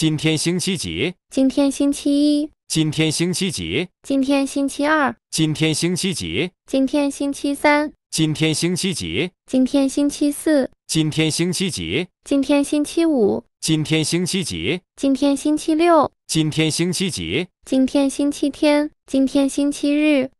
今天星期几？今天星期一。今天星期几？今天星期二。今天星期几？今天星期三。今天星期几？今天星期四。今天星期几？今天星期五。今天星期几？今天星期六。今天星期几？今天星期天。今天星期日。